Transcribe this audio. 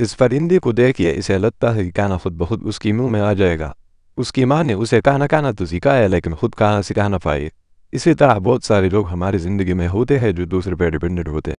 इस परिंदे को देखिए इसे लगता है कि कहना खुद बखुद उसकी मुंह में आ जाएगा उसकी माँ ने उसे कहना कहना तो सिखाया लेकिन खुद कहना सिखा ना पाई इसी तरह बहुत सारे लोग हमारी ज़िंदगी में होते हैं जो दूसरे पर डिपेंडेंट होते हैं